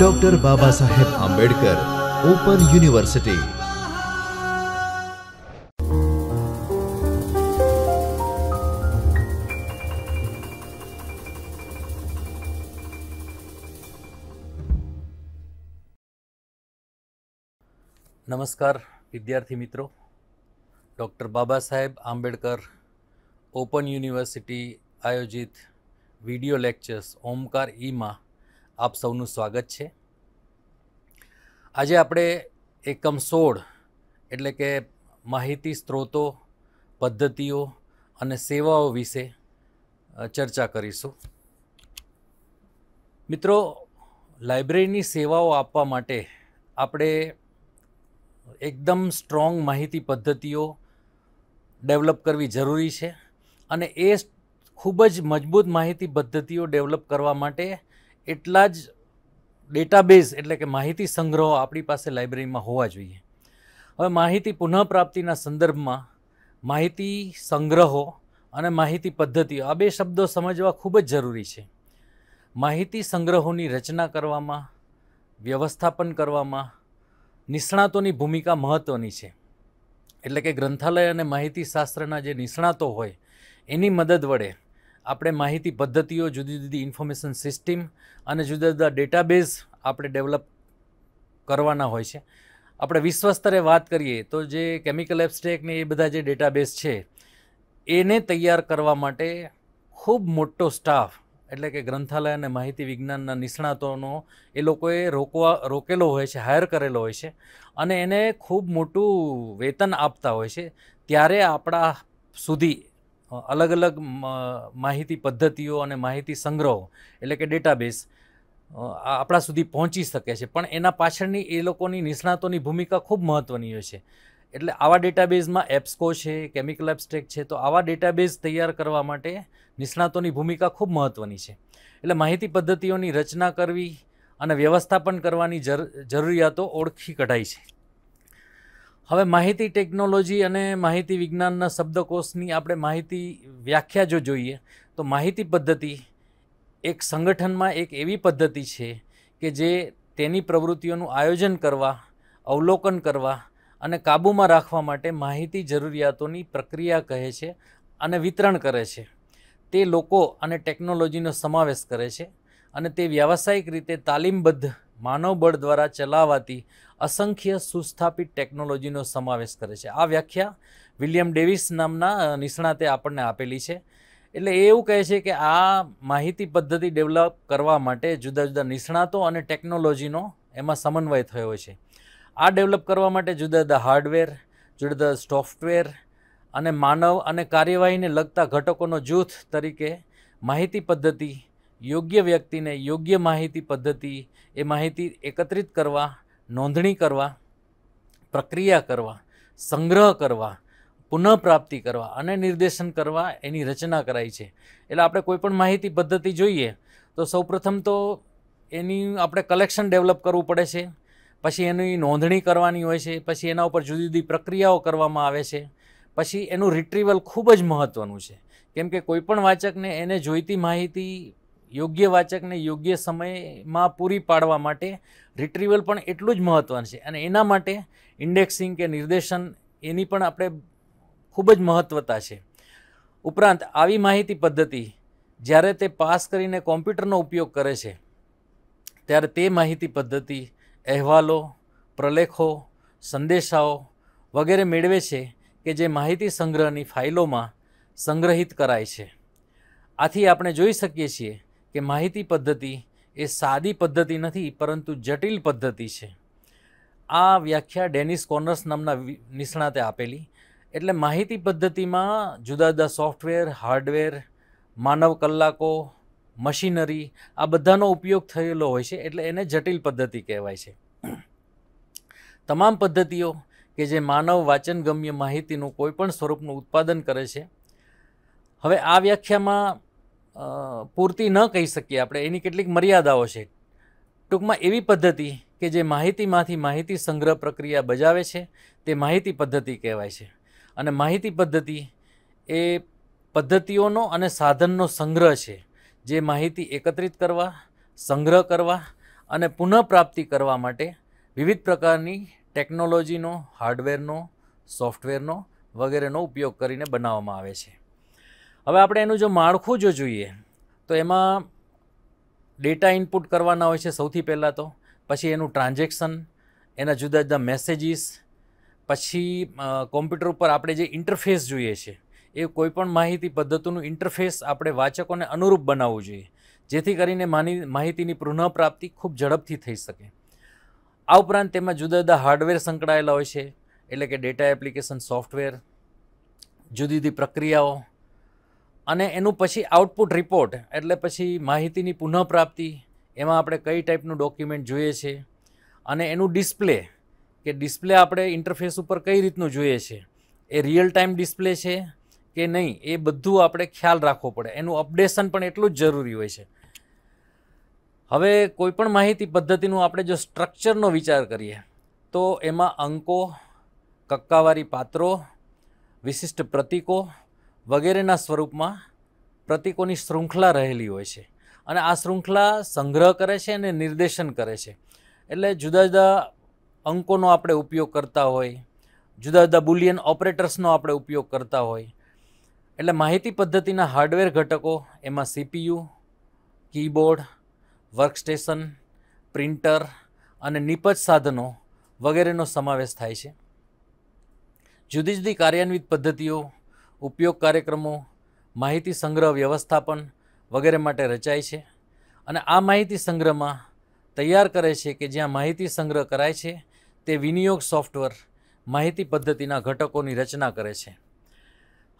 doctor Baba Saheb Ambedkar open university नमस्कार विद्यार्थी मित्रों doctor Baba Saheb Ambedkar open university आयोजित વિડિયો લેક્ચર્સ ઓમકાર ઈમાં આપ સૌનું સ્વાગત છે આજે આપણે એકમ સોળ એટલે કે માહિતી સ્ત્રોતો પદ્ધતિઓ અને સેવાઓ વિશે ચર્ચા કરીશું મિત્રો લાઇબ્રેરીની સેવાઓ આપવા માટે આપણે એકદમ સ્ટ્રોંગ માહિતી પદ્ધતિઓ ડેવલપ કરવી જરૂરી છે અને એ ખૂબ જ મજબૂત માહિતી પદ્ધતિઓ ડેવલપ કરવા માટે એટલા જ ડેટાબેઝ એટલે કે માહિતી સંગ્રહો આપણી પાસે લાઇબ્રેરીમાં હોવા જોઈએ હવે માહિતી પુનઃપ્રાપ્તિના સંદર્ભમાં માહિતી સંગ્રહો અને માહિતી પદ્ધતિઓ આ બે શબ્દો સમજવા ખૂબ જ જરૂરી છે માહિતી સંગ્રહોની રચના કરવામાં વ્યવસ્થાપન કરવામાં નિષ્ણાતોની ભૂમિકા મહત્ત્વની છે એટલે કે ગ્રંથાલય અને માહિતી શાસ્ત્રના જે નિષ્ણાતો હોય એની મદદ વડે આપણે માહિતી પદ્ધતિઓ જુદી જુદી ઇન્ફોર્મેશન સિસ્ટમ અને જુદા જુદા ડેટાબેઝ આપણે ડેવલપ કરવાના હોય છે આપણે વિશ્વ સ્તરે વાત કરીએ તો જે કેમિકલ એબ્સ્ટેક ને એ બધા જે ડેટાબેઝ છે એને તૈયાર કરવા માટે ખૂબ મોટો સ્ટાફ એટલે કે ગ્રંથાલય અને માહિતી વિજ્ઞાનના નિષ્ણાતોનો એ લોકોએ રોકવા રોકેલો હોય છે હાયર કરેલો હોય છે અને એને ખૂબ મોટું વેતન આપતા હોય છે ત્યારે આપણા સુધી અલગ અલગ માહિતી પદ્ધતિઓ અને માહિતી સંગ્રહો એટલે કે ડેટાબેઝ આપણા સુધી પહોંચી શકે છે પણ એના પાછળની એ લોકોની નિષ્ણાતોની ભૂમિકા ખૂબ મહત્ત્વની હોય છે એટલે આવા ડેટાબેઝમાં એપ્સકો છે કેમિકલ એબ્સ્ટ્રેક્ટ છે તો આવા ડેટાબેઝ તૈયાર કરવા માટે નિષ્ણાતોની ભૂમિકા ખૂબ મહત્ત્વની છે એટલે માહિતી પદ્ધતિઓની રચના કરવી અને વ્યવસ્થાપન કરવાની જરૂરિયાતો ઓળખી કઢાય છે હવે માહિતી ટેકનોલોજી અને માહિતી વિજ્ઞાનના શબ્દકોષની આપણે માહિતી વ્યાખ્યા જો જોઈએ તો માહિતી પદ્ધતિ એક સંગઠનમાં એક એવી પદ્ધતિ છે કે જે તેની પ્રવૃત્તિઓનું આયોજન કરવા અવલોકન કરવા અને કાબૂમાં રાખવા માટે માહિતી જરૂરિયાતોની પ્રક્રિયા કહે છે અને વિતરણ કરે છે તે લોકો અને ટેકનોલોજીનો સમાવેશ કરે છે અને તે વ્યાવસાયિક રીતે તાલીમબદ્ધ માનવબળ દ્વારા ચલાવાતી અસંખ્ય સુસ્થાપિત ટેકનોલોજીનો સમાવેશ કરે છે આ વ્યાખ્યા વિલિયમ ડેવિસ નામના નિષ્ણાતે આપણને આપેલી છે એટલે એવું કહે છે કે આ માહિતી પદ્ધતિ ડેવલપ કરવા માટે જુદા જુદા નિષ્ણાતો અને ટેકનોલોજીનો એમાં સમન્વય થયો છે આ ડેવલપ કરવા માટે જુદા જુદા હાર્ડવેર જુદા જુદા સોફ્ટવેર અને માનવ અને કાર્યવાહીને લગતા ઘટકોનો જૂથ તરીકે માહિતી પદ્ધતિ યોગ્ય વ્યક્તિને યોગ્ય માહિતી પદ્ધતિ એ માહિતી એકત્રિત કરવા નોંધણી કરવા પ્રક્રિયા કરવા સંગ્રહ કરવા પુનઃપ્રાપ્તિ કરવા અને નિર્દેશન કરવા એની રચના કરાઈ છે એટલે આપણે કોઈપણ માહિતી પદ્ધતિ જોઈએ તો સૌપ્રથમ તો એની આપણે કલેક્શન ડેવલપ કરવું પડે છે પછી એની નોંધણી કરવાની હોય છે પછી એના ઉપર જુદી જુદી પ્રક્રિયાઓ કરવામાં આવે છે પછી એનું રિટ્રીવલ ખૂબ જ મહત્ત્વનું છે કેમ કે કોઈપણ વાચકને એને જોઈતી માહિતી યોગ્ય વાચકને યોગ્ય સમયમાં પૂરી પાડવા માટે રિટ્રીવલ પણ એટલું જ મહત્ત્વનું છે અને એના માટે ઇન્ડેક્સિંગ કે નિર્દેશન એની પણ આપણે ખૂબ જ મહત્ત્વતા છે ઉપરાંત આવી માહિતી પદ્ધતિ જ્યારે તે પાસ કરીને કોમ્પ્યુટરનો ઉપયોગ કરે છે ત્યારે તે માહિતી પદ્ધતિ અહેવાલો પ્રલેખો સંદેશાઓ વગેરે મેળવે છે કે જે માહિતી સંગ્રહની ફાઇલોમાં સંગ્રહિત કરાય છે આથી આપણે જોઈ શકીએ છીએ કે માહિતી પદ્ધતિ એ સાદી પદ્ધતિ નથી પરંતુ જટિલ પદ્ધતિ છે આ વ્યાખ્યા ડેનિસ કોર્નર્સ નામના નિષ્ણાતે આપેલી એટલે માહિતી પદ્ધતિમાં જુદા જુદા સોફ્ટવેર હાર્ડવેર માનવ કલાકો મશીનરી આ બધાનો ઉપયોગ થયેલો હોય છે એટલે એને જટિલ પદ્ધતિ કહેવાય છે તમામ પદ્ધતિઓ કે જે માનવ વાચનગમ્ય માહિતીનું કોઈપણ સ્વરૂપનું ઉત્પાદન કરે છે હવે આ વ્યાખ્યામાં પૂરતી ન કહી શકીએ આપણે એની કેટલીક મર્યાદાઓ છે ટૂંકમાં એવી પદ્ધતિ કે જે માહિતીમાંથી માહિતી સંગ્રહ પ્રક્રિયા બજાવે છે તે માહિતી પદ્ધતિ કહેવાય છે અને માહિતી પદ્ધતિ એ પદ્ધતિઓનો અને સાધનનો સંગ્રહ છે જે માહિતી એકત્રિત કરવા સંગ્રહ કરવા અને પુનઃપ્રાપ્તિ કરવા માટે વિવિધ પ્રકારની ટેકનોલોજીનો હાર્ડવેરનો સોફ્ટવેરનો વગેરેનો ઉપયોગ કરીને બનાવવામાં આવે છે હવે આપણે એનું જો માળખું જો જોઈએ તો એમાં ડેટા ઇનપુટ કરવાના હોય છે સૌથી પહેલાં તો પછી એનું ટ્રાન્ઝેક્શન એના જુદા જુદા મેસેજીસ પછી કોમ્પ્યુટર ઉપર આપણે જે ઇન્ટરફેસ જોઈએ છે એ કોઈપણ માહિતી પદ્ધતિનું ઇન્ટરફેસ આપણે વાચકોને અનુરૂપ બનાવવું જોઈએ જેથી કરીને માની માહિતીની પુનઃપ્રાપ્તિ ખૂબ ઝડપથી થઈ શકે આ ઉપરાંત તેમાં જુદા જુદા હાર્ડવેર સંકળાયેલા હોય છે એટલે કે ડેટા એપ્લિકેશન સોફ્ટવેર જુદી જુદી પ્રક્રિયાઓ અને એનું પછી આઉટપુટ રિપોર્ટ એટલે પછી માહિતીની પુનઃપ્રાપ્તિ એમાં આપણે કઈ ટાઈપનું ડોક્યુમેન્ટ જોઈએ છે અને એનું ડિસ્પ્લે કે ડિસ્પ્લે આપણે ઇન્ટરફેસ ઉપર કઈ રીતનું જોઈએ છે એ રિયલ ટાઈમ ડિસ્પ્લે છે કે નહીં એ બધું આપણે ખ્યાલ રાખવો પડે એનું અપડેશન પણ એટલું જ જરૂરી હોય છે હવે કોઈપણ માહિતી પદ્ધતિનું આપણે જો સ્ટ્રક્ચરનો વિચાર કરીએ તો એમાં અંકો કક્કાવારી પાત્રો વિશિષ્ટ પ્રતિકો વગેરેના સ્વરૂપમાં પ્રતિકોની શૃંખલા રહેલી હોય છે અને આ શૃંખલા સંગ્રહ કરે છે અને નિર્દેશન કરે છે એટલે જુદા જુદા અંકોનો આપણે ઉપયોગ કરતા હોય જુદા જુદા બુલિયન ઓપરેટર્સનો આપણે ઉપયોગ કરતા હોય એટલે માહિતી પદ્ધતિના હાર્ડવેર ઘટકો એમાં સીપીયુ કીબોર્ડ વર્કસ્ટેશન પ્રિન્ટર અને નિપજ સાધનો વગેરેનો સમાવેશ થાય છે જુદી જુદી કાર્યાન્વિત પદ્ધતિઓ ઉપયોગ કાર્યક્રમો માહિતી સંગ્રહ વ્યવસ્થાપન વગેરે માટે રચાય છે અને આ માહિતી સંગ્રહમાં તૈયાર કરે છે કે જ્યાં માહિતી સંગ્રહ કરાય છે તે વિનિયોગ સોફ્ટવેર માહિતી પદ્ધતિના ઘટકોની રચના કરે છે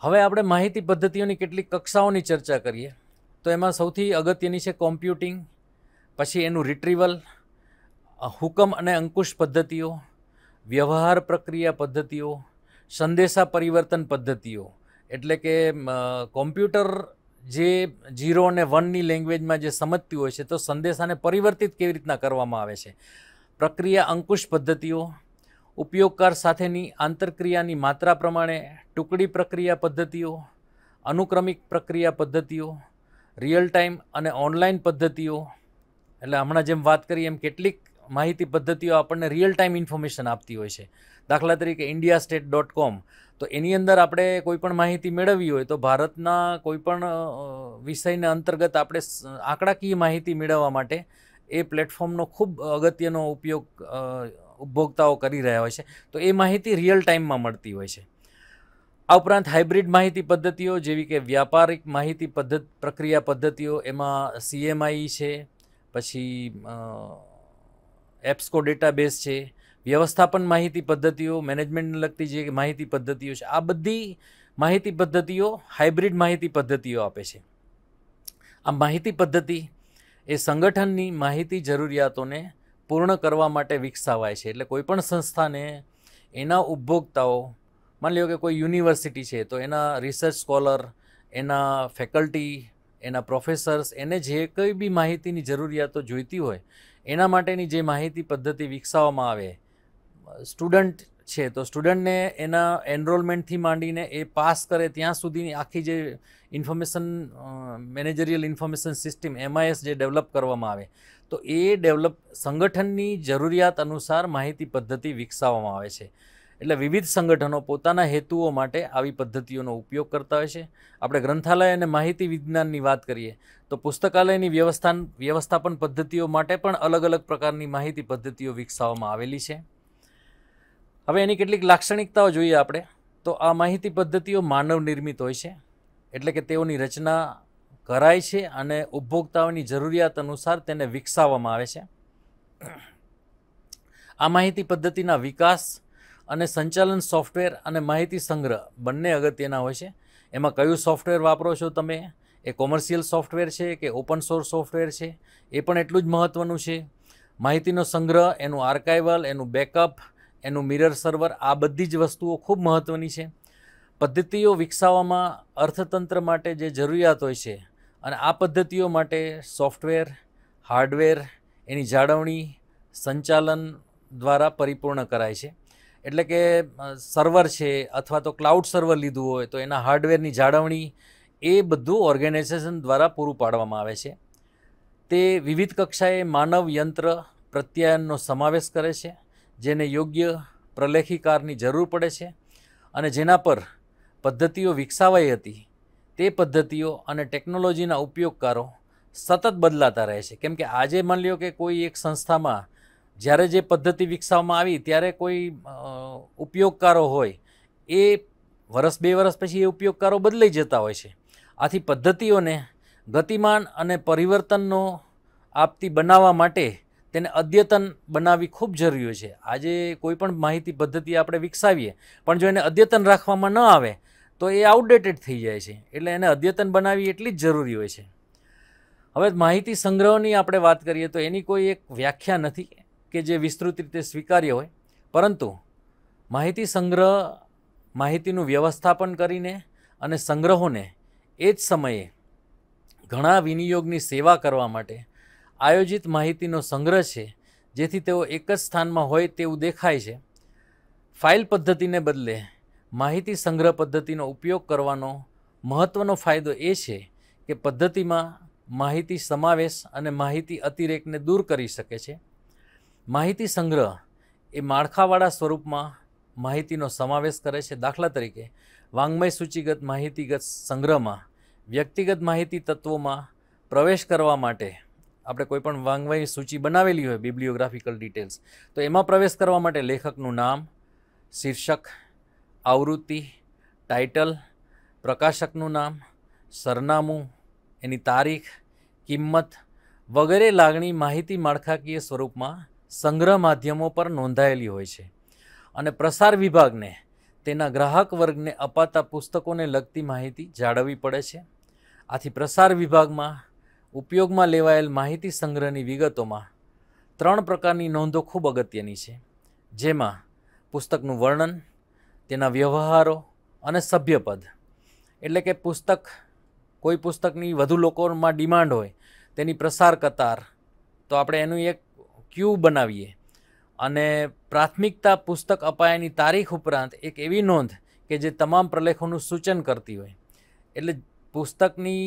હવે આપણે માહિતી પદ્ધતિઓની કેટલીક કક્ષાઓની ચર્ચા કરીએ તો એમાં સૌથી અગત્યની છે કોમ્પ્યુટિંગ પછી એનું રિટ્રીવલ હુકમ અને અંકુશ પદ્ધતિઓ વ્યવહાર પ્રક્રિયા પદ્ધતિઓ સંદેશા પરિવર્તન પદ્ધતિઓ એટલે કે કોમ્પ્યુટર જે ઝીરો અને વનની લેંગ્વેજમાં જે સમજતી હોય છે તો સંદેશાને પરિવર્તિત કેવી રીતના કરવામાં આવે છે પ્રક્રિયા અંકુશ પદ્ધતિઓ ઉપયોગકાર સાથેની આંતરક્રિયાની માત્રા પ્રમાણે ટુકડી પ્રક્રિયા પદ્ધતિઓ અનુક્રમિક પ્રક્રિયા પદ્ધતિઓ રિયલ ટાઈમ અને ઓનલાઈન પદ્ધતિઓ એટલે હમણાં જેમ વાત કરી એમ કેટલીક માહિતી પદ્ધતિઓ આપણને રિયલ ટાઈમ ઇન્ફોર્મેશન આપતી હોય છે દાખલા તરીકે ઇન્ડિયા સ્ટેટ ડોટ કોમ તો એની અંદર આપણે કોઈપણ માહિતી મેળવવી હોય તો ભારતના કોઈ પણ વિષયના અંતર્ગત આપણે આંકડાકીય માહિતી મેળવવા માટે એ પ્લેટફોર્મનો ખૂબ અગત્યનો ઉપયોગ ઉપભોક્તાઓ કરી રહ્યા હોય છે તો એ માહિતી રિયલ ટાઈમમાં મળતી હોય છે આ ઉપરાંત હાઇબ્રિડ માહિતી પદ્ધતિઓ જેવી કે વ્યાપારિક માહિતી પદ્ધતિ પ્રક્રિયા પદ્ધતિઓ એમાં સીએમઆઈ છે પછી એપ્સકો ડેટાબેઝ છે વ્યવસ્થાપન માહિતી પદ્ધતિઓ મેનેજમેન્ટને લગતી જે માહિતી પદ્ધતિઓ છે આ બધી માહિતી પદ્ધતિઓ હાઇબ્રિડ માહિતી પદ્ધતિઓ આપે છે આ માહિતી પદ્ધતિ એ સંગઠનની માહિતી જરૂરિયાતોને પૂર્ણ કરવા માટે વિકસાવાય છે એટલે કોઈપણ સંસ્થાને એના ઉપભોક્તાઓ માની લ્યો કે કોઈ યુનિવર્સિટી છે તો એના રિસર્ચ સ્કોલર એના ફેકલ્ટી એના પ્રોફેસર્સ એને જે કંઈ બી માહિતીની જરૂરિયાતો જોઈતી હોય એના માટેની જે માહિતી પદ્ધતિ વિકસાવવામાં આવે સ્ટુડન્ટ છે તો સ્ટુડન્ટને એના એનરોલમેન્ટથી માંડીને એ પાસ કરે ત્યાં સુધીની આખી જે information managerial information system MIS જે ડેવલપ કરવામાં આવે તો એ ડેવલપ સંગઠનની જરૂરિયાત અનુસાર માહિતી પદ્ધતિ વિકસાવવામાં આવે છે એટલે વિવિધ સંગઠનો પોતાના હેતુઓ માટે આવી પદ્ધતિઓનો ઉપયોગ કરતા હોય છે આપણે ગ્રંથાલય અને માહિતી વિજ્ઞાનની વાત કરીએ તો પુસ્તકાલયની વ્યવસ્થા વ્યવસ્થાપન પદ્ધતિઓ માટે પણ અલગ અલગ પ્રકારની માહિતી પદ્ધતિઓ વિકસાવવામાં આવેલી છે હવે એની કેટલીક લાક્ષણિકતાઓ જોઈએ આપણે તો આ માહિતી પદ્ધતિઓ માનવ નિર્મિત હોય છે એટલે કે તેઓની રચના કરાય છે અને ઉપભોક્તાઓની જરૂરિયાત અનુસાર તેને વિકસાવવામાં આવે છે આ માહિતી પદ્ધતિના વિકાસ અને સંચાલન સોફ્ટવેર અને માહિતી સંગ્રહ બંને અગત્યના હોય છે એમાં કયું સોફ્ટવેર વાપરો છો તમે એ કોમર્શિયલ સોફ્ટવેર છે કે ઓપન સોર્સ સોફ્ટવેર છે એ પણ એટલું જ મહત્ત્વનું છે માહિતીનો સંગ્રહ એનું આર્કાઇવલ એનું બેકઅપ એનું મિરર સર્વર આ બધી જ વસ્તુઓ ખૂબ મહત્ત્વની છે પદ્ધતિઓ વિકસાવવામાં અર્થતંત્ર માટે જે જરૂરિયાત હોય છે અને આ પદ્ધતિઓ માટે સોફ્ટવેર હાર્ડવેર એની જાળવણી સંચાલન દ્વારા પરિપૂર્ણ કરાય છે એટલે કે સર્વર છે અથવા તો ક્લાઉડ સર્વર લીધું હોય તો એના હાર્ડવેરની જાળવણી એ બધું ઓર્ગેનાઇઝેશન દ્વારા પૂરું પાડવામાં આવે છે તે વિવિધ કક્ષાએ માનવ યંત્ર પ્રત્યાયનનો સમાવેશ કરે છે જેને યોગ્ય પ્રલેખીકારની જરૂર પડે છે અને જેના પર પદ્ધતિઓ વિકસાવાઈ હતી તે પદ્ધતિઓ અને ટેકનોલોજીના ઉપયોગકારો સતત બદલાતા રહે છે કેમ કે આજે માની લ્યો કે કોઈ એક સંસ્થામાં જ્યારે જે પદ્ધતિ વિકસાવવામાં આવી ત્યારે કોઈ ઉપયોગકારો હોય એ વર્ષ બે વર્ષ પછી એ ઉપયોગકારો બદલાઈ જતા હોય છે આથી પદ્ધતિઓને ગતિમાન અને પરિવર્તનનો આપતી બનાવવા માટે તેને અદ્યતન બનાવવી ખૂબ જરૂરી છે આજે કોઈ પણ માહિતી પદ્ધતિ આપણે વિકસાવીએ પણ જો એને અદ્યતન રાખવામાં ન આવે તો એ આઉટડેટેડ થઈ જાય છે એટલે એને અદ્યતન બનાવવી એટલી જ જરૂરી હોય છે હવે માહિતી સંગ્રહની આપણે વાત કરીએ તો એની કોઈ એક વ્યાખ્યા નથી કે જે વિસ્તૃત રીતે સ્વીકાર્ય હોય પરંતુ માહિતી સંગ્રહ માહિતીનું વ્યવસ્થાપન કરીને અને સંગ્રહોને એ જ સમયે ઘણા વિનિયોગની સેવા કરવા માટે આયોજિત માહિતીનો સંગ્રહ છે જેથી તેઓ એક જ સ્થાનમાં હોય તેવું દેખાય છે ફાઇલ પદ્ધતિને બદલે માહિતી સંગ્રહ પદ્ધતિનો ઉપયોગ કરવાનો મહત્ત્વનો ફાયદો એ છે કે પદ્ધતિમાં માહિતી સમાવેશ અને માહિતી અતિરેકને દૂર કરી શકે છે માહિતી સંગ્રહ એ માળખાવાળા સ્વરૂપમાં માહિતીનો સમાવેશ કરે છે દાખલા તરીકે વાંગ્મય સૂચિગત માહિતીગત સંગ્રહમાં વ્યક્તિગત માહિતી તત્વોમાં પ્રવેશ કરવા માટે આપણે કોઈ પણ વાંગવાઈ સૂચિ બનાવેલી હોય બિબ્લિયોગ્રાફિકલ ડિટેલ્સ તો એમાં પ્રવેશ કરવા માટે લેખકનું નામ શીર્ષક આવૃત્તિ ટાઇટલ પ્રકાશકનું નામ સરનામું એની તારીખ કિંમત વગેરે લાગણી માહિતી માળખાકીય સ્વરૂપમાં સંગ્રહ માધ્યમો પર નોંધાયેલી હોય છે અને પ્રસાર વિભાગને તેના ગ્રાહક વર્ગને અપાતા પુસ્તકોને લગતી માહિતી જાળવવી પડે છે આથી પ્રસાર વિભાગમાં ઉપયોગમાં લેવાયેલ માહિતી સંગ્રહની વિગતોમાં ત્રણ પ્રકારની નોંધો ખૂબ અગત્યની છે જેમાં પુસ્તકનું વર્ણન તેના વ્યવહારો અને સભ્યપદ એટલે કે પુસ્તક કોઈ પુસ્તકની વધુ લોકોમાં ડિમાન્ડ હોય તેની પ્રસાર કતાર તો આપણે એનું એક ક્યુ બનાવીએ અને પ્રાથમિકતા પુસ્તક અપાયાની તારીખ ઉપરાંત એક એવી નોંધ કે જે તમામ પ્રલેખોનું સૂચન કરતી હોય એટલે પુસ્તકની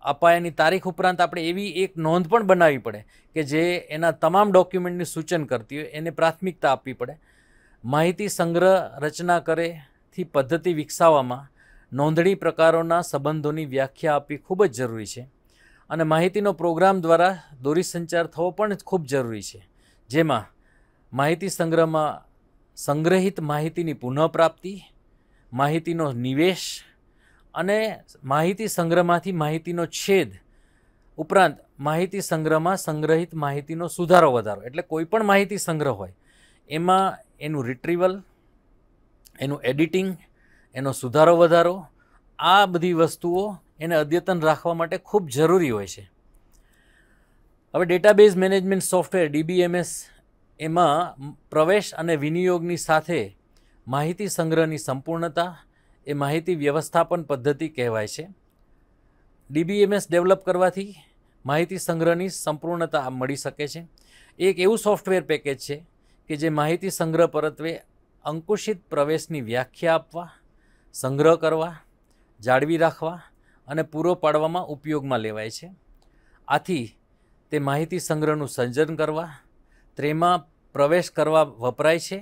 અપાયાની તારીખ ઉપરાંત આપણે એવી એક નોંધ પણ બનાવવી પડે કે જે એના તમામ ડોક્યુમેન્ટની સૂચન કરતી હોય એને પ્રાથમિકતા આપવી પડે માહિતી સંગ્રહ રચના કરેથી પદ્ધતિ વિકસાવવામાં નોંધણી પ્રકારોના સંબંધોની વ્યાખ્યા આપવી ખૂબ જ જરૂરી છે અને માહિતીનો પ્રોગ્રામ દ્વારા દોરી સંચાર થવો પણ ખૂબ જરૂરી છે જેમાં માહિતી સંગ્રહમાં સંગ્રહિત માહિતીની પુનઃપ્રાપ્તિ માહિતીનો નિવેશ અને માહિતી સંગ્રહમાંથી માહિતીનો છેદ ઉપરાંત માહિતી સંગ્રહમાં સંગ્રહિત માહિતીનો સુધારો વધારો એટલે કોઈ પણ માહિતી સંગ્રહ હોય એમાં એનું રિટ્રીવલ એનું એડિટિંગ એનો સુધારો વધારો આ બધી વસ્તુઓ એને અદ્યતન રાખવા માટે ખૂબ જરૂરી હોય છે હવે ડેટાબેઝ મેનેજમેન્ટ સોફ્ટવેર ડીબીએમએસ એમાં પ્રવેશ અને વિનિયોગની સાથે માહિતી સંગ્રહની સંપૂર્ણતા એ માહિતી વ્યવસ્થાપન પદ્ધતિ કહેવાય છે ડીબીએમએસ ડેવલપ કરવાથી માહિતી સંગ્રહની સંપૂર્ણતા મળી શકે છે એક એવું સોફ્ટવેર પેકેજ છે કે જે માહિતી સંગ્રહ પરત્વે અંકુશિત પ્રવેશની વ્યાખ્યા આપવા સંગ્રહ કરવા જાળવી રાખવા અને પૂરો પાડવામાં ઉપયોગમાં લેવાય છે આથી તે માહિતી સંગ્રહનું સર્જન કરવા તેમાં પ્રવેશ કરવા વપરાય છે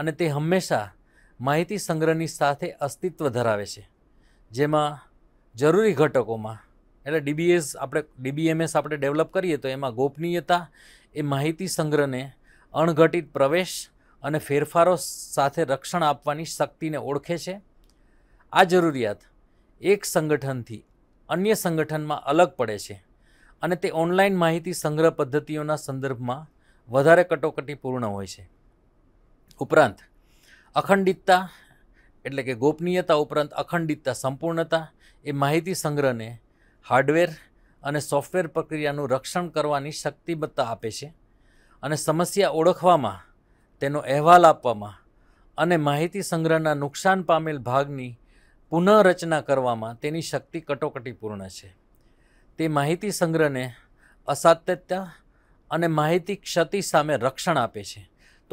અને તે હંમેશા માહિતી સંગ્રહની સાથે અસ્તિત્વ ધરાવે છે જેમાં જરૂરી ઘટકોમાં એટલે ડીબીએસ આપણે ડીબીએમએસ આપણે ડેવલપ કરીએ તો એમાં ગોપનીયતા એ માહિતી સંગ્રહને અણઘટિત પ્રવેશ અને ફેરફારો સાથે રક્ષણ આપવાની શક્તિને ઓળખે છે આ જરૂરિયાત એક સંગઠનથી અન્ય સંગઠનમાં અલગ પડે છે અને તે ઓનલાઈન માહિતી સંગ્રહ પદ્ધતિઓના સંદર્ભમાં વધારે કટોકટીપૂર્ણ હોય છે ઉપરાંત અખંડિતતા એટલે કે ગોપનીયતા ઉપરાંત અખંડિતતા સંપૂર્ણતા એ માહિતી સંગ્રહને હાર્ડવેર અને સોફ્ટવેર પ્રક્રિયાનું રક્ષણ કરવાની શક્તિબત્તા આપે છે અને સમસ્યા ઓળખવામાં તેનો અહેવાલ આપવામાં અને માહિતી સંગ્રહના નુકસાન પામેલ ભાગની પુનઃરચના કરવામાં તેની શક્તિ કટોકટીપૂર્ણ છે તે માહિતી સંગ્રહને અસાતત્ય અને માહિતી ક્ષતિ સામે રક્ષણ આપે છે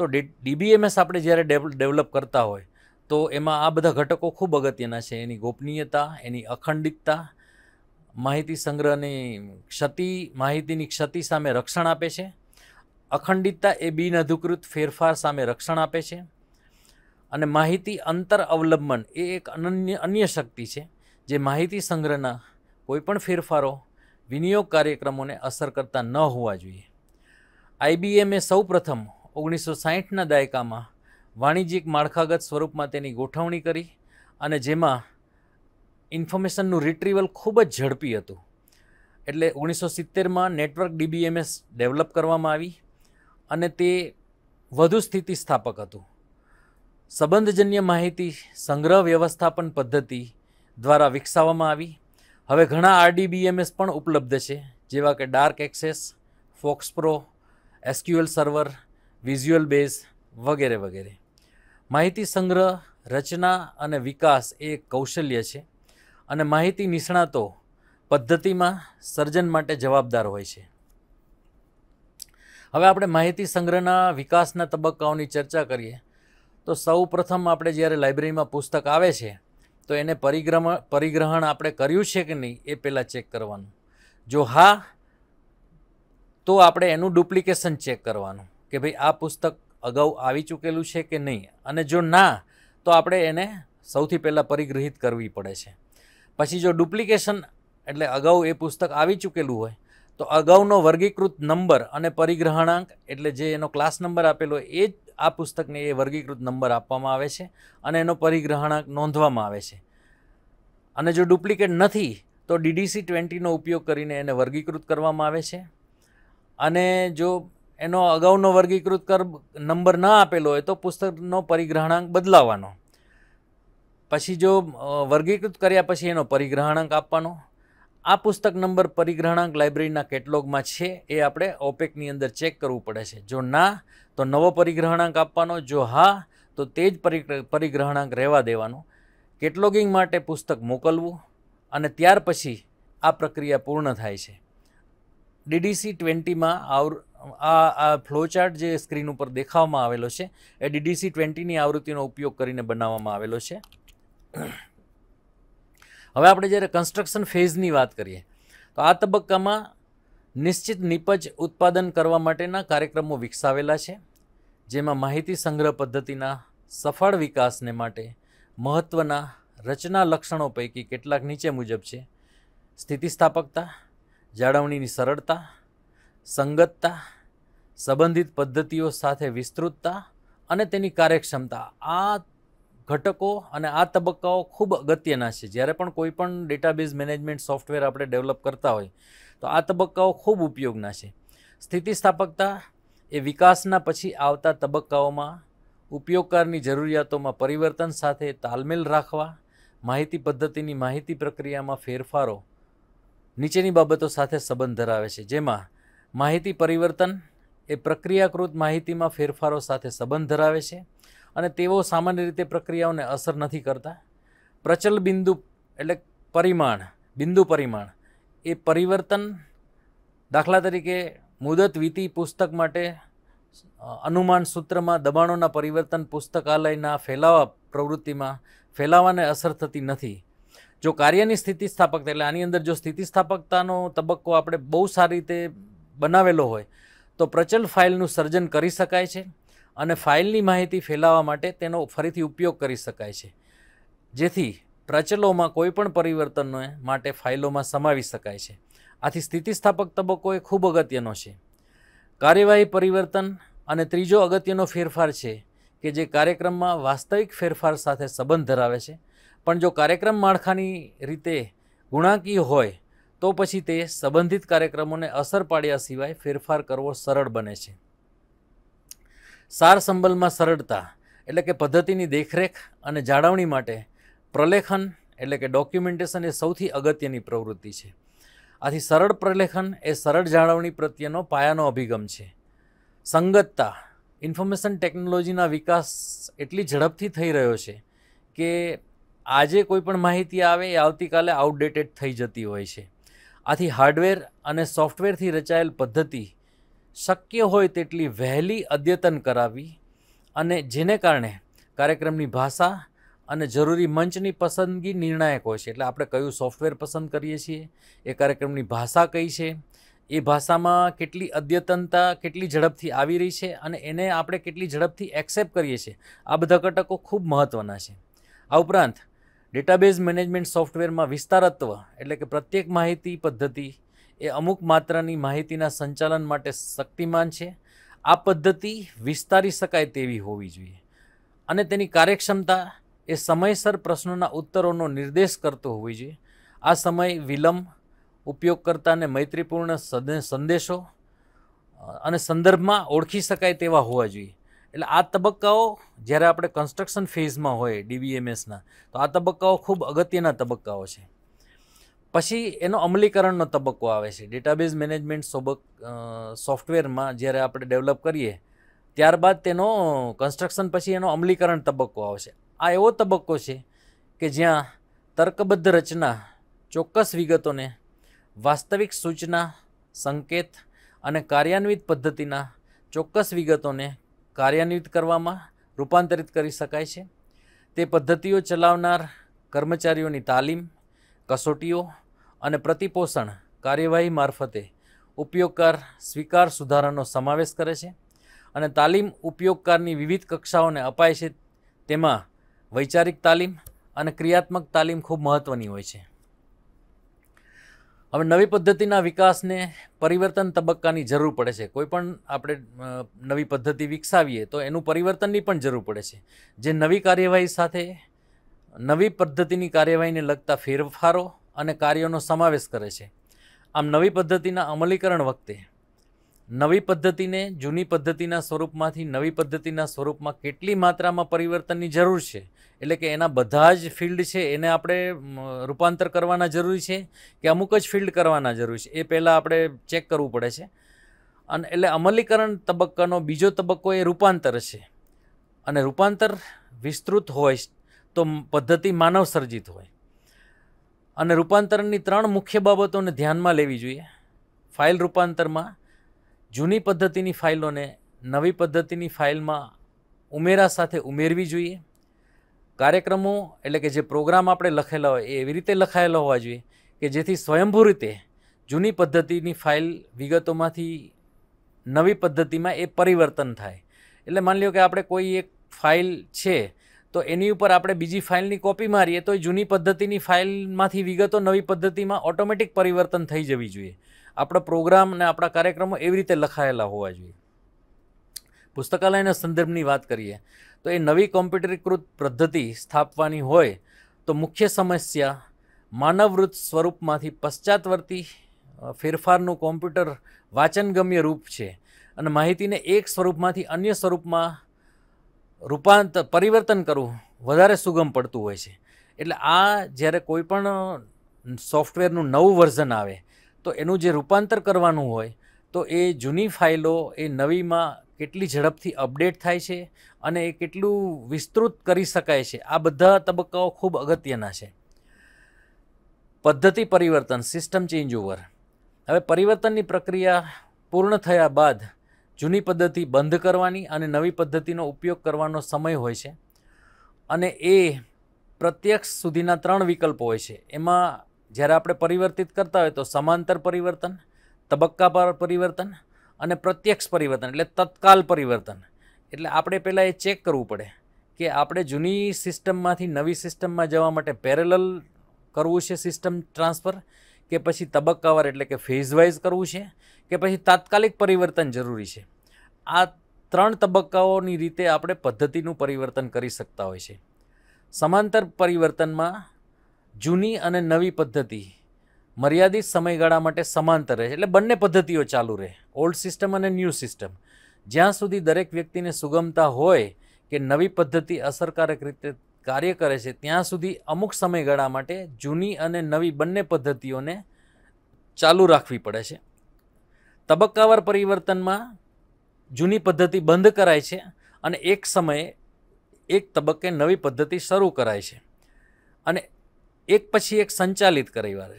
તો ડીબીએમએસ આપણે જ્યારે ડેવલપ કરતા હોય તો એમાં આ બધા ઘટકો ખૂબ અગત્યના છે એની ગોપનીયતા એની અખંડિતતા માહિતી સંગ્રહની ક્ષતિ માહિતીની ક્ષતિ સામે રક્ષણ આપે છે અખંડિતતા એ બિન અધિકૃત ફેરફાર સામે રક્ષણ આપે છે અને માહિતી અંતર અવલંબન એ એક અનન્ય અન્ય શક્તિ છે જે માહિતી સંગ્રહના કોઈપણ ફેરફારો વિનિયોગ કાર્યક્રમોને અસર કરતા ન હોવા જોઈએ આઈબીએમએ સૌ પ્રથમ ઓગણીસો સાહીઠના દાયકામાં વાણિજ્યિક માળખાગત સ્વરૂપમાં તેની ગોઠવણી કરી અને જેમાં ઇન્ફોર્મેશનનું રિટ્રીવલ ખૂબ જ ઝડપી હતું એટલે ઓગણીસો સિત્તેરમાં નેટવર્ક ડીબીએમએસ ડેવલપ કરવામાં આવી અને તે વધુ સ્થિતિસ્થાપક હતું સંબંધજન્ય માહિતી સંગ્રહ વ્યવસ્થાપન પદ્ધતિ દ્વારા વિકસાવવામાં આવી હવે ઘણા આરડીબીએમએસ પણ ઉપલબ્ધ છે જેવા કે dark access FoxPro SQL server visual base વગેરે વગેરે માહિતી સંગ્રહ રચના અને વિકાસ એ કૌશલ્ય છે અને માહિતી નિષ્ણાતો પદ્ધતિમાં સર્જન માટે જવાબદાર હોય છે હવે આપણે માહિતી સંગ્રહના વિકાસના તબક્કાઓની ચર્ચા કરીએ તો સૌ પ્રથમ આપણે જ્યારે લાઇબ્રેરીમાં પુસ્તક આવે છે તો એને પરિગ્રમ પરિગ્રહણ આપણે કર્યું છે કે નહીં એ પહેલાં ચેક કરવાનું જો હા તો આપણે એનું ડુપ્લિકેશન ચેક કરવાનું કે ભાઈ આ પુસ્તક અગાઉ આવી ચૂકેલું છે કે નહીં અને જો ના તો આપણે એને સૌથી પહેલાં પરિગ્રહિત કરવી પડે છે પછી જો ડુપ્લિકેશન એટલે અગાઉ એ પુસ્તક આવી ચૂકેલું હોય તો અગાઉનો વર્ગીકૃત નંબર અને પરિગ્રહણાંક એટલે જે એનો ક્લાસ નંબર આપેલો એ જ આ પુસ્તકને એ વર્ગીકૃત નંબર આપવામાં આવે છે અને એનો પરિગ્રહણાંક નોંધવામાં આવે છે અને જો ડુપ્લિકેટ નથી તો ડીડીસી ટ્વેન્ટીનો ઉપયોગ કરીને એને વર્ગીકૃત કરવામાં આવે છે અને જો એનો અગાઉનો વર્ગીકૃત કર નંબર ન આપેલો હોય તો પુસ્તકનો પરિગ્રહણાંક બદલાવાનો પછી જો વર્ગીકૃત કર્યા પછી એનો પરિગ્રહણાંક આપવાનો આ પુસ્તક નંબર પરિગ્રહણાંક લાઇબ્રેરીના કેટલોગમાં છે એ આપણે ઓપેકની અંદર ચેક કરવું પડે છે જો ના તો નવો પરિગ્રહણાંક આપવાનો જો હા તો તે જ પરિ પરિગ્રહણાંક રહેવા દેવાનો કેટલોગિંગ માટે પુસ્તક મોકલવું અને ત્યાર પછી આ પ્રક્રિયા પૂર્ણ થાય છે ડીડીસી ટ્વેન્ટીમાં આવ આ આ ફ્લોચાર્ટ જે સ્ક્રીન ઉપર દેખાવામાં આવેલો છે એ ડીડીસી ટ્વેન્ટીની આવૃત્તિનો ઉપયોગ કરીને બનાવવામાં આવેલો છે હવે આપણે જ્યારે કન્સ્ટ્રક્શન ફેઝની વાત કરીએ તો આ તબક્કામાં નિશ્ચિત નિપજ ઉત્પાદન કરવા માટેના કાર્યક્રમો વિકસાવેલા છે જેમાં માહિતી સંગ્રહ પદ્ધતિના સફળ વિકાસને માટે મહત્ત્વના રચના લક્ષણો પૈકી કેટલાક નીચે મુજબ છે સ્થિતિસ્થાપકતા જાળવણીની સરળતા સંગતતા સંબંધિત પદ્ધતિઓ સાથે વિસ્તૃતતા અને તેની કાર્યક્ષમતા આ ઘટકો અને આ તબક્કાઓ ખૂબ અગત્યના છે જ્યારે પણ કોઈ પણ ડેટાબેઝ મેનેજમેન્ટ સોફ્ટવેર આપણે ડેવલપ કરતા હોય તો આ તબક્કાઓ ખૂબ ઉપયોગના છે સ્થિતિસ્થાપકતા એ વિકાસના પછી આવતા તબક્કાઓમાં ઉપયોગકારની જરૂરિયાતોમાં પરિવર્તન સાથે તાલમેલ રાખવા માહિતી પદ્ધતિની માહિતી પ્રક્રિયામાં ફેરફારો નીચેની બાબતો સાથે સંબંધ ધરાવે છે જેમાં માહિતી પરિવર્તન એ પ્રક્રિયાકૃત માહિતીમાં ફેરફારો સાથે સંબંધ ધરાવે છે અને તેઓ સામાન્ય રીતે પ્રક્રિયાઓને અસર નથી કરતા પ્રચલ બિંદુ એટલે પરિમાણ બિંદુ પરિમાણ એ પરિવર્તન દાખલા તરીકે મુદત વીતી પુસ્તક માટે અનુમાન સૂત્રમાં દબાણોના પરિવર્તન પુસ્તકાલયના ફેલાવા પ્રવૃત્તિમાં ફેલાવાને અસર થતી નથી જો કાર્યની સ્થિતિસ્થાપકતા એટલે આની અંદર જો સ્થિતિસ્થાપકતાનો તબક્કો આપણે બહુ સારી રીતે બનાવેલો હોય તો પ્રચલ ફાઇલનું સર્જન કરી શકાય છે અને ફાઇલની માહિતી ફેલાવવા માટે તેનો ફરીથી ઉપયોગ કરી શકાય છે જેથી પ્રચલોમાં કોઈપણ પરિવર્તનને માટે ફાઇલોમાં સમાવી શકાય છે આથી સ્થિતિસ્થાપક તબક્કો એ ખૂબ અગત્યનો છે કાર્યવાહી પરિવર્તન અને ત્રીજો અગત્યનો ફેરફાર છે કે જે કાર્યક્રમમાં વાસ્તવિક ફેરફાર સાથે સંબંધ ધરાવે છે પણ જો કાર્યક્રમ માળખાની રીતે ગુણાંકી હોય તો પછી તે સંબંધિત કાર્યક્રમોને અસર પાડ્યા સિવાય ફેરફાર કરવો સરળ બને છે સાર સંબલમાં સરળતા એટલે કે પદ્ધતિની દેખરેખ અને જાળવણી માટે પ્રલેખન એટલે કે ડોક્યુમેન્ટેશન એ સૌથી અગત્યની પ્રવૃત્તિ છે આથી સરળ પ્રલેખન એ સરળ જાળવણી પ્રત્યેનો પાયાનો અભિગમ છે સંગતતા ઇન્ફોર્મેશન ટેકનોલોજીના વિકાસ એટલી ઝડપથી થઈ રહ્યો છે કે આજે કોઈપણ માહિતી આવે એ આવતીકાલે આઉટડેટેડ થઈ જતી હોય છે આથી હાર્ડવેર અને સોફ્ટવેરથી રચાયેલ પદ્ધતિ શક્ય હોય તેટલી વહેલી અદ્યતન કરાવી અને જેને કારણે કાર્યક્રમની ભાષા અને જરૂરી મંચની પસંદગી નિર્ણાયક હોય છે એટલે આપણે કયું સોફ્ટવેર પસંદ કરીએ છીએ એ કાર્યક્રમની ભાષા કઈ છે એ ભાષામાં કેટલી અદ્યતનતા કેટલી ઝડપથી આવી રહી છે અને એને આપણે કેટલી ઝડપથી એક્સેપ્ટ કરીએ છીએ આ બધા ઘટકો ખૂબ મહત્ત્વના છે આ ઉપરાંત ડેટાબેઝ મેનેજમેન્ટ સોફ્ટવેરમાં વિસ્તારત્વ એટલે કે પ્રત્યેક માહિતી પદ્ધતિ એ અમુક માત્રાની માહિતીના સંચાલન માટે શક્તિમાન છે આ પદ્ધતિ વિસ્તારી શકાય તેવી હોવી જોઈએ અને તેની કાર્યક્ષમતા એ સમયસર પ્રશ્નોના ઉત્તરોનો નિર્દેશ કરતો હોવી જોઈએ આ સમય વિલંબ ઉપયોગકર્તાને મૈત્રીપૂર્ણ સંદેશો અને સંદર્ભમાં ઓળખી શકાય તેવા હોવા જોઈએ એટલે આ તબક્કાઓ જ્યારે આપણે કન્સ્ટ્રક્શન ફેઝમાં હોય ડીવીએમએસના તો આ તબક્કાઓ ખૂબ અગત્યના તબક્કાઓ છે પછી એનો અમલીકરણનો તબક્કો આવે છે ડેટાબેઝ મેનેજમેન્ટ સોબક સોફ્ટવેરમાં જ્યારે આપણે ડેવલપ કરીએ ત્યારબાદ તેનો કન્સ્ટ્રક્શન પછી એનો અમલીકરણ તબક્કો આવશે આ એવો તબક્કો છે કે જ્યાં તર્કબદ્ધ રચના ચોક્કસ વિગતોને વાસ્તવિક સૂચના સંકેત અને કાર્યાન્વિત પદ્ધતિના ચોક્કસ વિગતોને કાર્યાન્વિત કરવામાં રૂપાંતરિત કરી શકાય છે તે પદ્ધતિઓ ચલાવનાર કર્મચારીઓની તાલીમ કસોટીઓ અને પ્રતિપોષણ કાર્યવાહી મારફતે ઉપયોગકાર સ્વીકાર સુધારાનો સમાવેશ કરે છે અને તાલીમ ઉપયોગકારની વિવિધ કક્ષાઓને અપાય છે તેમાં વૈચારિક તાલીમ અને ક્રિયાત્મક તાલીમ ખૂબ મહત્ત્વની હોય છે હવે નવી પદ્ધતિના વિકાસને પરિવર્તન તબક્કાની જરૂર પડે છે કોઈ પણ આપણે નવી પદ્ધતિ વિકસાવીએ તો એનું પરિવર્તનની પણ જરૂર પડે છે જે નવી કાર્યવાહી સાથે નવી પદ્ધતિની કાર્યવાહીને લગતા ફેરફારો અને કાર્યોનો સમાવેશ કરે છે આમ નવી પદ્ધતિના અમલીકરણ વખતે નવી પદ્ધતિને જૂની પદ્ધતિના સ્વરૂપમાંથી નવી પદ્ધતિના સ્વરૂપમાં કેટલી માત્રામાં પરિવર્તનની જરૂર છે એટલે કે એના બધા જ ફિલ્ડ છે એને આપણે રૂપાંતર કરવાના જરૂરી છે કે અમુક જ ફિલ્ડ કરવાના જરૂરી છે એ પહેલાં આપણે ચેક કરવું પડે છે અને એટલે અમલીકરણ તબક્કાનો બીજો તબક્કો એ રૂપાંતર છે અને રૂપાંતર વિસ્તૃત હોય તો પદ્ધતિ માનવ સર્જિત હોય અને રૂપાંતરણની ત્રણ મુખ્ય બાબતોને ધ્યાનમાં લેવી જોઈએ ફાઇલ રૂપાંતરમાં જૂની પદ્ધતિની ફાઇલોને નવી પદ્ધતિની ફાઇલમાં ઉમેરા સાથે ઉમેરવી જોઈએ કાર્યક્રમો એટલે કે જે પ્રોગ્રામ આપણે લખેલા હોય એ એવી રીતે લખાયેલા હોવા જોઈએ કે જેથી સ્વયંભૂ રીતે જૂની પદ્ધતિની ફાઇલ વિગતોમાંથી નવી પદ્ધતિમાં એ પરિવર્તન થાય એટલે માની લો કે આપણે કોઈ એક ફાઇલ છે તો એની ઉપર આપણે બીજી ફાઇલની કોપી મારીએ તો જૂની પદ્ધતિની ફાઇલમાંથી વિગતો નવી પદ્ધતિમાં ઓટોમેટિક પરિવર્તન થઈ જવી જોઈએ આપણા પ્રોગ્રામ અને આપણા કાર્યક્રમો એવી રીતે લખાયેલા હોવા જોઈએ પુસ્તકાલયના સંદર્ભની વાત કરીએ તો એ નવી કોમ્પ્યુટરીકૃત પદ્ધતિ સ્થાપવાની હોય તો મુખ્ય સમસ્યા માનવવૃત સ્વરૂપમાંથી પશ્ચાતવર્તી ફેરફારનું કોમ્પ્યુટર વાંચનગમ્ય રૂપ છે અને માહિતીને એક સ્વરૂપમાંથી અન્ય સ્વરૂપમાં રૂપાંતર પરિવર્તન કરવું વધારે સુગમ પડતું હોય છે એટલે આ જ્યારે કોઈ પણ સોફ્ટવેરનું નવું વર્ઝન આવે તો એનું જે રૂપાંતર કરવાનું હોય તો એ જૂની ફાઇલો એ નવીમાં કેટલી ઝડપથી અપડેટ થાય છે અને એ કેટલું વિસ્તૃત કરી શકાય છે આ બધા તબક્કાઓ ખૂબ અગત્યના છે પદ્ધતિ પરિવર્તન સિસ્ટમ ચેન્જ ઓવર હવે પરિવર્તનની પ્રક્રિયા પૂર્ણ થયા બાદ જૂની પદ્ધતિ બંધ કરવાની અને નવી પદ્ધતિનો ઉપયોગ કરવાનો સમય હોય છે અને એ પ્રત્યક્ષ સુધીના ત્રણ વિકલ્પો હોય છે એમાં જ્યારે આપણે પરિવર્તિત કરતા હોય તો સમાંતર પરિવર્તન તબક્કા પર પરિવર્તન અને પ્રત્યક્ષ પરિવર્તન એટલે તત્કાલ પરિવર્તન એટલે આપણે પહેલાં એ ચેક કરવું પડે કે આપણે જૂની સિસ્ટમમાંથી નવી સિસ્ટમમાં જવા માટે પેરેલલ કરવું છે સિસ્ટમ ટ્રાન્સફર કે પછી તબક્કાવાર એટલે કે ફેઝવાઇઝ કરવું છે કે પછી તાત્કાલિક પરિવર્તન જરૂરી છે આ ત્રણ તબક્કાઓની રીતે આપણે પદ્ધતિનું પરિવર્તન કરી શકતા હોય છે સમાંતર પરિવર્તનમાં જૂની અને નવી પદ્ધતિ મર્યાદિત સમયગાળા માટે સમાંતર રહે એટલે બંને પદ્ધતિઓ ચાલુ રહે ઓલ્ડ સિસ્ટમ અને ન્યૂ સિસ્ટમ જ્યાં સુધી દરેક વ્યક્તિને સુગમતા હોય કે નવી પદ્ધતિ અસરકારક રીતે કાર્ય કરે છે ત્યાં સુધી અમુક સમયગાળા માટે જૂની અને નવી બંને પદ્ધતિઓને ચાલુ રાખવી પડે છે તબક્કાવાર પરિવર્તનમાં જૂની પદ્ધતિ બંધ કરાય છે અને એક સમયે એક તબક્કે નવી પદ્ધતિ શરૂ કરાય છે અને એક પછી એક સંચાલિત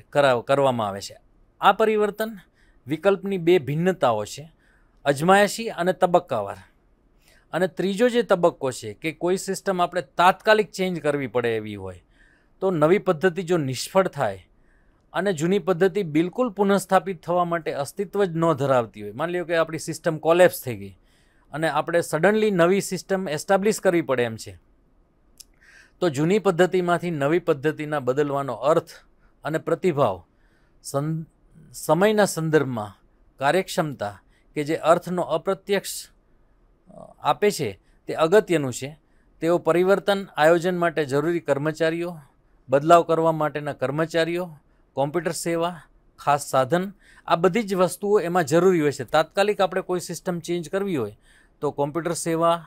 કરાવ કરવામાં આવે છે આ પરિવર્તન વિકલ્પની બે ભિન્નતાઓ છે અજમાયશી અને તબક્કાવાર અને ત્રીજો જે તબક્કો છે કે કોઈ સિસ્ટમ આપણે તાત્કાલિક ચેન્જ કરવી પડે એવી હોય તો નવી પદ્ધતિ જો નિષ્ફળ થાય અને જૂની પદ્ધતિ બિલકુલ પુનઃસ્થાપિત થવા માટે અસ્તિત્વ જ ન ધરાવતી હોય માની લો કે આપણી સિસ્ટમ કોલેપ્સ થઈ ગઈ અને આપણે સડનલી નવી સિસ્ટમ એસ્ટાબ્લિશ કરવી પડે એમ છે તો જૂની પદ્ધતિમાંથી નવી પદ્ધતિના બદલવાનો અર્થ અને પ્રતિભાવ સમયના સંદર્ભમાં કાર્યક્ષમતા કે જે અર્થનો અપ્રત્યક્ષ આપે છે તે અગત્યનું છે તેઓ પરિવર્તન આયોજન માટે જરૂરી કર્મચારીઓ બદલાવ કરવા માટેના કર્મચારીઓ કોમ્પ્યુટર સેવા ખાસ સાધન આ બધી જ વસ્તુઓ એમાં જરૂરી હોય છે તાત્કાલિક આપણે કોઈ સિસ્ટમ ચેન્જ કરવી હોય તો કોમ્પ્યુટર સેવા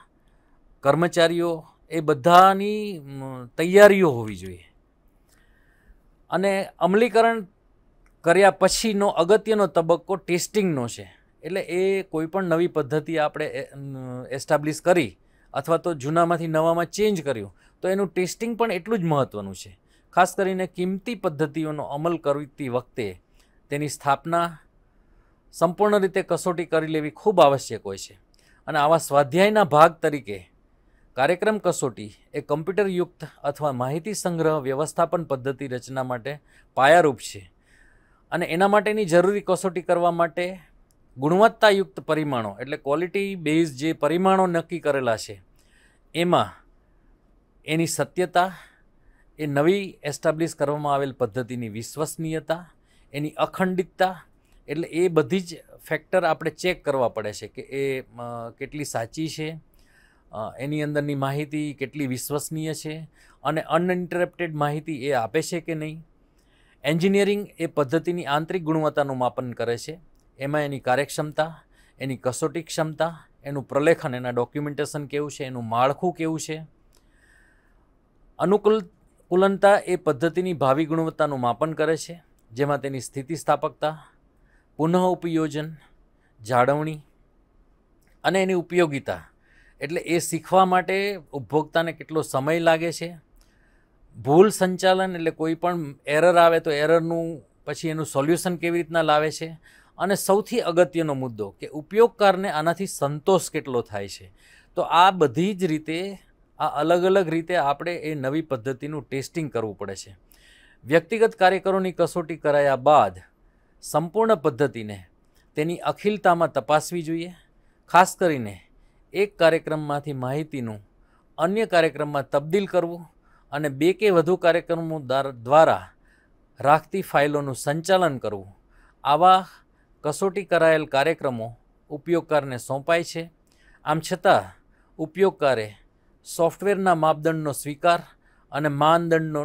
કર્મચારીઓ એ બધાની તૈયારીઓ હોવી જોઈએ અને અમલીકરણ કર્યા પછીનો અગત્યનો તબક્કો ટેસ્ટિંગનો છે એટલે એ કોઈપણ નવી પદ્ધતિ આપણે એસ્ટાબ્લિશ કરી અથવા તો જૂનામાંથી નવામાં ચેન્જ કર્યું તો એનું ટેસ્ટિંગ પણ એટલું જ મહત્ત્વનું છે ખાસ કરીને કિંમતી પદ્ધતિઓનો અમલ કરતી વખતે તેની સ્થાપના સંપૂર્ણ રીતે કસોટી કરી લેવી ખૂબ આવશ્યક હોય છે અને આવા સ્વાધ્યાયના ભાગ તરીકે કાર્યક્રમ કસોટી એ યુક્ત અથવા માહિતી સંગ્રહ વ્યવસ્થાપન પદ્ધતિ રચના માટે પાયારૂપ છે અને એના માટેની જરૂરી કસોટી કરવા માટે ગુણવત્તાયુક્ત પરિમાણો એટલે ક્વોલિટી બેઝ જે પરિમાણો નક્કી કરેલા છે એમાં એની સત્યતા એ નવી એસ્ટાબ્લિશ કરવામાં આવેલ પદ્ધતિની વિશ્વસનીયતા એની અખંડિતતા એટલે એ બધી જ ફેક્ટર આપણે ચેક કરવા પડે છે કે એ કેટલી સાચી છે એની અંદરની માહિતી કેટલી વિશ્વસનીય છે અને અનઇન્ટરપ્ટેડ માહિતી એ આપે છે કે નહીં એન્જિનિયરિંગ એ પદ્ધતિની આંતરિક ગુણવત્તાનું માપન કરે છે એમાં એની કાર્યક્ષમતા એની કસોટી ક્ષમતા એનું પ્રલેખન એના ડોક્યુમેન્ટેશન કેવું છે એનું માળખું કેવું છે અનુકૂલ એ પદ્ધતિની ભાવિ ગુણવત્તાનું માપન કરે છે જેમાં તેની સ્થિતિસ્થાપકતા પુનઃ ઉપયોજન જાળવણી અને એની ઉપયોગિતા એટલે એ શીખવા માટે ઉપભોક્તાને કેટલો સમય લાગે છે ભૂલ સંચાલન એટલે કોઈ પણ એરર આવે તો એરરનું પછી એનું સોલ્યુશન કેવી રીતના લાવે છે અને સૌથી અગત્યનો મુદ્દો કે ઉપયોગકારને આનાથી સંતોષ કેટલો થાય છે તો આ બધી જ રીતે આ અલગ અલગ રીતે આપણે એ નવી પદ્ધતિનું ટેસ્ટિંગ કરવું પડે છે વ્યક્તિગત કાર્યકરોની કસોટી કરાયા બાદ સંપૂર્ણ પદ્ધતિને તેની અખિલતામાં તપાસવી જોઈએ ખાસ કરીને એક કાર્યક્રમમાંથી માહિતીનું અન્ય કાર્યક્રમમાં તબદીલ કરવું અને બે કે વધુ કાર્યક્રમો દ્વારા રાખતી ફાઇલોનું સંચાલન કરવું આવા કસોટી કરાયેલ કાર્યક્રમો ઉપયોગકારને સોંપાય છે આમ છતાં ઉપયોગકારે સોફ્ટવેરના માપદંડનો સ્વીકાર અને માનદંડનો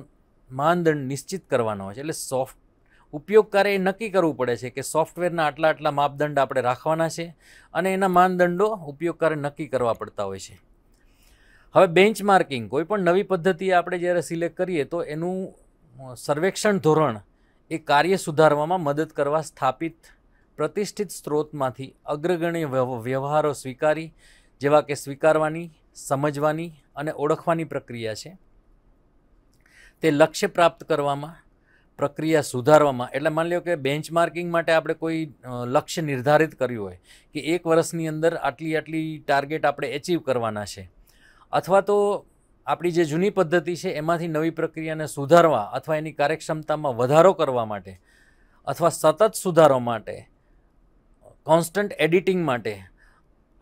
માનદંડ નિશ્ચિત કરવાનો હોય છે એટલે સોફ્ટ ઉપયોગકારે એ નક્કી કરવું પડે છે કે સોફ્ટવેરના આટલા આટલા માપદંડ આપણે રાખવાના છે અને એના માનદંડો ઉપયોગકારે નક્કી કરવા પડતા હોય છે હવે બેન્ચમાર્કિંગ કોઈ પણ નવી પદ્ધતિ આપણે જ્યારે સિલેક્ટ કરીએ તો એનું સર્વેક્ષણ ધોરણ એ કાર્ય સુધારવામાં મદદ કરવા સ્થાપિત પ્રતિષ્ઠિત સ્ત્રોતમાંથી અગ્રગણ્ય વ્યવહારો સ્વીકારી જેવા કે સ્વીકારવાની સમજવાની અને ઓળખવાની પ્રક્રિયા છે તે લક્ષ્ય પ્રાપ્ત કરવામાં પ્રક્રિયા સુધારવામાં એટલે માની લો કે બેન્ચમાર્કિંગ માટે આપણે કોઈ લક્ષ્ય નિર્ધારિત કર્યું હોય કે એક વર્ષની અંદર આટલી આટલી ટાર્ગેટ આપણે એચીવ કરવાના છે અથવા તો આપણી જે જૂની પદ્ધતિ છે એમાંથી નવી પ્રક્રિયાને સુધારવા અથવા એની કાર્યક્ષમતામાં વધારો કરવા માટે અથવા સતત સુધારો માટે કોન્સ્ટન્ટ એડિટિંગ માટે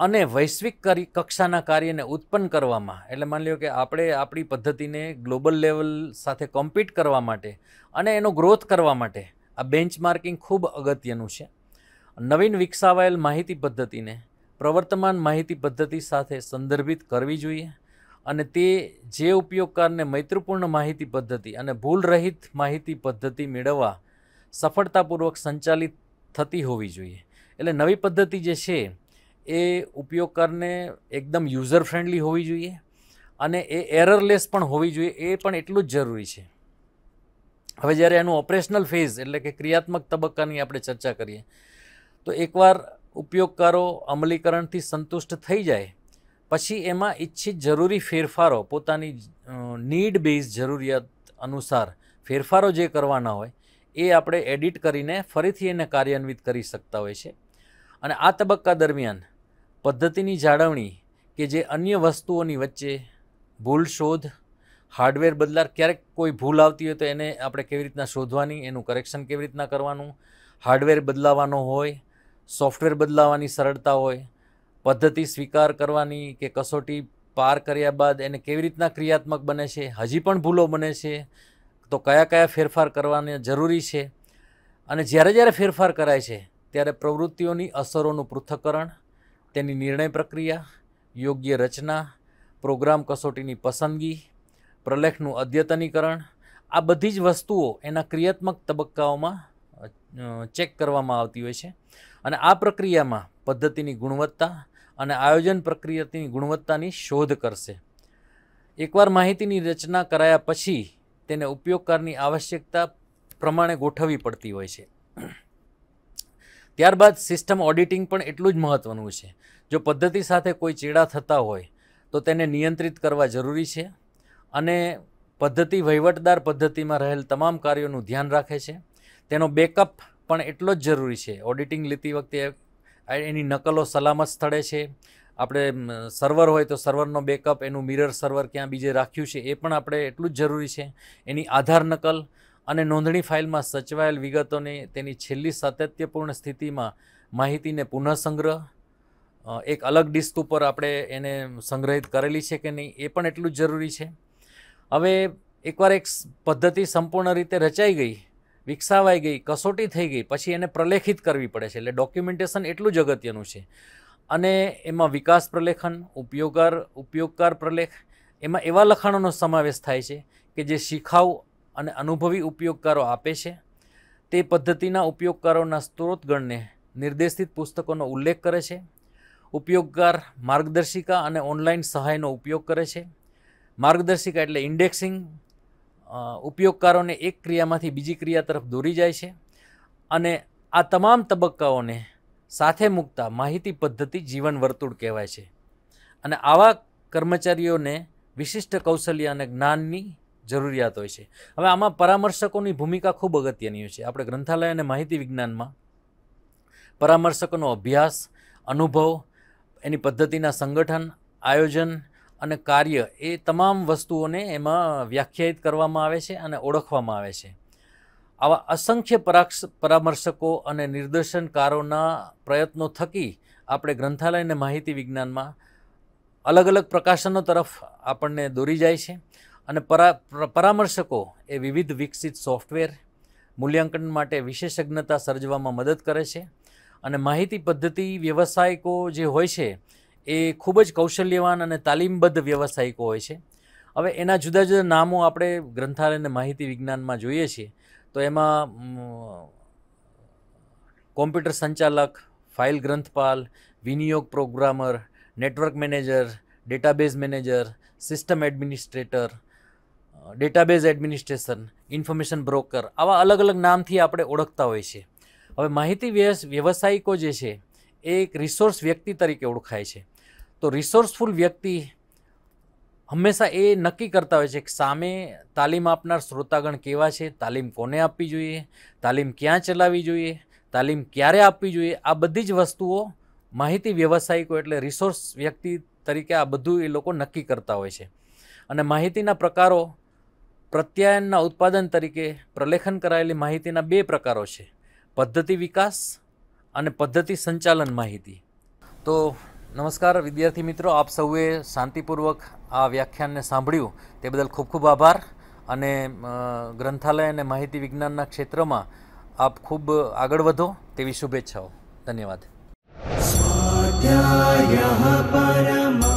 અને વૈશ્વિક કરી કક્ષાના કાર્યને ઉત્પન્ન કરવામાં એટલે માની લો કે આપણે આપણી પદ્ધતિને ગ્લોબલ લેવલ સાથે કોમ્પિટ કરવા માટે અને એનો ગ્રોથ કરવા માટે આ બેન્ચમાર્કિંગ ખૂબ અગત્યનું છે નવીન વિકસાવાયેલ માહિતી પદ્ધતિને પ્રવર્તમાન માહિતી પદ્ધતિ સાથે સંદર્ભિત કરવી જોઈએ અને તે જે ઉપયોગકારને મૈત્રીપૂર્ણ માહિતી પદ્ધતિ અને ભૂલરહિત માહિતી પદ્ધતિ મેળવવા સફળતાપૂર્વક સંચાલિત થતી હોવી જોઈએ એટલે નવી પદ્ધતિ જે છે એ ઉપયોગકારને એકદમ યુઝર ફ્રેન્ડલી હોવી જોઈએ અને એ એરરલેસ પણ હોવી જોઈએ એ પણ એટલું જ જરૂરી છે હવે જ્યારે એનું ઓપરેશનલ ફેઝ એટલે કે ક્રિયાત્મક તબક્કાની આપણે ચર્ચા કરીએ તો એકવાર ઉપયોગકારો અમલીકરણથી સંતુષ્ટ થઈ જાય પછી એમાં ઈચ્છિત જરૂરી ફેરફારો પોતાની નીડ બેઝ જરૂરિયાત અનુસાર ફેરફારો જે કરવાના હોય એ આપણે એડિટ કરીને ફરીથી એને કાર્યાન્વિત કરી શકતા હોય છે અને આ તબક્કા દરમિયાન પદ્ધતિની જાળવણી કે જે અન્ય વસ્તુઓની વચ્ચે ભૂલ શોધ હાર્ડવેર બદલાર ક્યારેક કોઈ ભૂલ આવતી હોય તો એને આપણે કેવી રીતના શોધવાની એનું કરેક્શન કેવી રીતના કરવાનું હાર્ડવેર બદલાવાનો હોય સોફ્ટવેર બદલાવાની સરળતા હોય પદ્ધતિ સ્વીકાર કરવાની કે કસોટી પાર કર્યા બાદ એને કેવી રીતના ક્રિયાત્મક બને છે હજી પણ ભૂલો બને છે તો કયા કયા ફેરફાર કરવાને જરૂરી છે અને જ્યારે જ્યારે ફેરફાર કરાય છે ત્યારે પ્રવૃત્તિઓની અસરોનું પૃથ્થકરણ તેની નિર્ણય પ્રક્રિયા યોગ્ય રચના પ્રોગ્રામ કસોટીની પસંદગી પ્રલેખનું અદ્યતનીકરણ આ બધી જ વસ્તુઓ એના ક્રિયાત્મક તબક્કાઓમાં ચેક કરવામાં આવતી હોય છે અને આ પ્રક્રિયામાં પદ્ધતિની ગુણવત્તા અને આયોજન પ્રક્રિયાની ગુણવત્તાની શોધ કરશે એકવાર માહિતીની રચના કરાયા પછી તેને ઉપયોગકારની આવશ્યકતા પ્રમાણે ગોઠવવી પડતી હોય છે ત્યારબાદ સિસ્ટમ ઓડિટિંગ પણ એટલું જ મહત્ત્વનું છે જો પદ્ધતિ સાથે કોઈ ચેડા થતા હોય તો તેને નિયંત્રિત કરવા જરૂરી છે અને પદ્ધતિ વહીવટદાર પદ્ધતિમાં રહેલ તમામ કાર્યોનું ધ્યાન રાખે છે તેનો બેકઅપ પણ એટલો જ જરૂરી છે ઓડિટિંગ લેતી વખતે એની નકલો સલામત સ્થળે છે આપણે સર્વર હોય તો સર્વરનો બેકઅપ એનું મિરર સર્વર ક્યાં બીજે રાખ્યું છે એ પણ આપણે એટલું જ જરૂરી છે એની આધાર નકલ અને નોંધણી ફાઇલમાં સચવાયેલ વિગતોને તેની છેલ્લી સાતત્યપૂર્ણ સ્થિતિમાં માહિતીને પુનઃસંગ્રહ એક અલગ ડિસ્ક ઉપર આપણે એને સંગ્રહિત કરેલી છે કે નહીં એ પણ એટલું જ જરૂરી છે હવે એકવાર એક પદ્ધતિ સંપૂર્ણ રીતે રચાઈ ગઈ વિકસાવાઈ ગઈ કસોટી થઈ ગઈ પછી એને પ્રલેખિત કરવી પડે છે એટલે ડોક્યુમેન્ટેશન એટલું જ અગત્યનું છે અને એમાં વિકાસ પ્રલેખન ઉપયોગકાર ઉપયોગકાર પ્રલેખ એમાં એવા લખાણોનો સમાવેશ થાય છે કે જે શિખાઉ અને અનુભવી ઉપયોગકારો આપે છે તે પદ્ધતિના ઉપયોગકારોના સ્ત્રોતગણને નિર્દેશિત પુસ્તકોનો ઉલ્લેખ કરે છે ઉપયોગકાર માર્ગદર્શિકા અને ઓનલાઈન સહાયનો ઉપયોગ કરે છે માર્ગદર્શિકા એટલે ઇન્ડેક્સિંગ ઉપયોગકારોને એક ક્રિયામાંથી બીજી ક્રિયા તરફ દોરી જાય છે અને આ તમામ તબક્કાઓને સાથે મૂકતા માહિતી પદ્ધતિ જીવન વર્તુળ કહેવાય છે અને આવા કર્મચારીઓને વિશિષ્ટ કૌશલ્ય અને જ્ઞાનની જરૂરિયાત હોય છે હવે આમાં પરામર્શકોની ભૂમિકા ખૂબ અગત્યની હોય છે આપણે ગ્રંથાલય અને માહિતી વિજ્ઞાનમાં પરામર્શકોનો અભ્યાસ અનુભવ એની પદ્ધતિના સંગઠન આયોજન અને કાર્ય એ તમામ વસ્તુઓને એમાં વ્યાખ્યાયિત કરવામાં આવે છે અને ઓળખવામાં આવે છે આવા અસંખ્ય પરાક્ષ પરામર્શકો અને નિર્દેશનકારોના પ્રયત્નો થકી આપણે ગ્રંથાલય અને માહિતી વિજ્ઞાનમાં અલગ અલગ પ્રકાશનો તરફ આપણને દોરી જાય છે અને પરા પરામર્શકો એ વિવિધ વિકસિત સોફ્ટવેર મૂલ્યાંકન માટે વિશેષજ્ઞતા સર્જવામાં મદદ કરે છે અને માહિતી પદ્ધતિ વ્યવસાયિકો જે હોય છે એ ખૂબ જ કૌશલ્યવાન અને તાલીમબદ્ધ વ્યવસાયિકો હોય છે હવે એના જુદા જુદા નામો આપણે ગ્રંથાલયને માહિતી વિજ્ઞાનમાં જોઈએ છીએ તો એમાં કોમ્પ્યુટર સંચાલક ફાઇલ ગ્રંથપાલ વિનિયોગ programmer network manager database manager system administrator database administration information broker આવા અલગ અલગ નામથી આપણે ઓળખતા હોઈએ છીએ હવે માહિતી વ્યવસાયિકો જે છે એ એક રિસોર્સ વ્યક્તિ તરીકે ઓળખાય છે તો રિસોર્સફુલ વ્યક્તિ હંમેશા એ નક્કી કરતા હોય છે કે સામે તાલીમ આપનાર શ્રોતાગણ કેવા છે તાલીમ કોને આપવી જોઈએ તાલીમ ક્યાં ચલાવવી જોઈએ તાલીમ ક્યારે આપવી જોઈએ આ બધી જ વસ્તુઓ માહિતી વ્યવસાયિકો એટલે રિસોર્સ વ્યક્તિ તરીકે આ બધું એ લોકો નક્કી કરતા હોય છે અને માહિતીના પ્રકારો પ્રત્યાયનના ઉત્પાદન તરીકે પ્રલેખન કરાયેલી માહિતીના બે પ્રકારો છે પદ્ધતિ વિકાસ અને પદ્ધતિ સંચાલન માહિતી તો નમસ્કાર વિદ્યાર્થી મિત્રો આપ સૌએ શાંતિપૂર્વક આ વ્યાખ્યાનને સાંભળ્યું તે બદલ ખૂબ ખૂબ આભાર અને ગ્રંથાલય અને માહિતી વિજ્ઞાનના ક્ષેત્રમાં આપ ખૂબ આગળ વધો તેવી શુભેચ્છાઓ ધન્યવાદ સ્વાધ્યાય